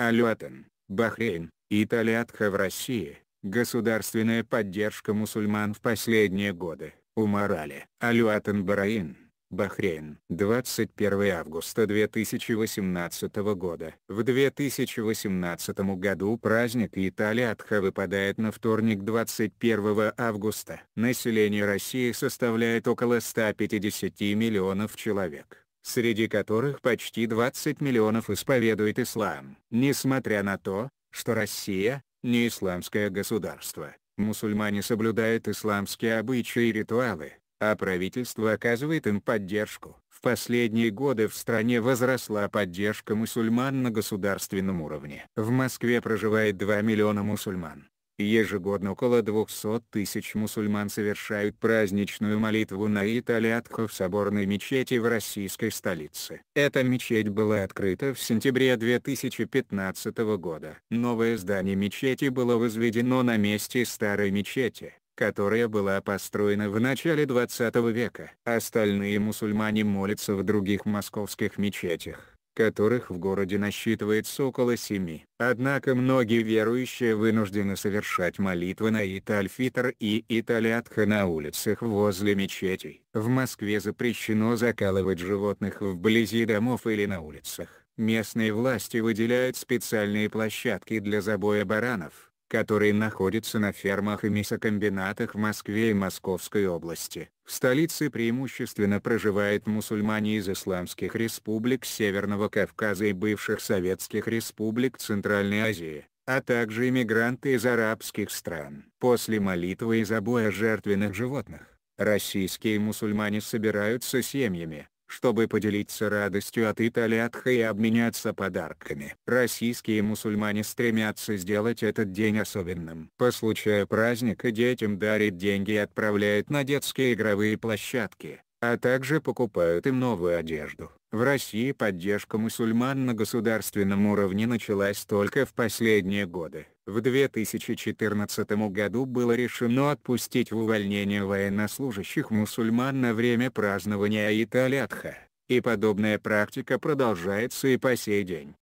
Алюатен, Бахрейн, Италиатха в России, государственная поддержка мусульман в последние годы, Умарали, Алюатен, Бараин, Бахрейн. 21 августа 2018 года. В 2018 году праздник Италиатха выпадает на вторник 21 августа. Население России составляет около 150 миллионов человек среди которых почти 20 миллионов исповедует ислам. Несмотря на то, что Россия – не исламское государство, мусульмане соблюдают исламские обычаи и ритуалы, а правительство оказывает им поддержку. В последние годы в стране возросла поддержка мусульман на государственном уровне. В Москве проживает 2 миллиона мусульман. Ежегодно около 200 тысяч мусульман совершают праздничную молитву на Италиатху в соборной мечети в российской столице. Эта мечеть была открыта в сентябре 2015 года. Новое здание мечети было возведено на месте старой мечети которая была построена в начале 20 века. Остальные мусульмане молятся в других московских мечетях которых в городе насчитывается около семи. Однако многие верующие вынуждены совершать молитвы на Итальфитр и Италиатха на улицах возле мечетей. В Москве запрещено закалывать животных вблизи домов или на улицах. Местные власти выделяют специальные площадки для забоя баранов, которые находятся на фермах и мясокомбинатах в Москве и Московской области. В столице преимущественно проживает мусульмане из исламских республик Северного Кавказа и бывших советских республик Центральной Азии, а также иммигранты из арабских стран. После молитвы и забоя жертвенных животных, российские мусульмане собираются семьями, чтобы поделиться радостью от Италиатха и обменяться подарками. Российские мусульмане стремятся сделать этот день особенным. По случаю праздника детям дарят деньги и отправляют на детские игровые площадки, а также покупают им новую одежду. В России поддержка мусульман на государственном уровне началась только в последние годы. В 2014 году было решено отпустить в увольнение военнослужащих мусульман на время празднования Аиталятха, и подобная практика продолжается и по сей день.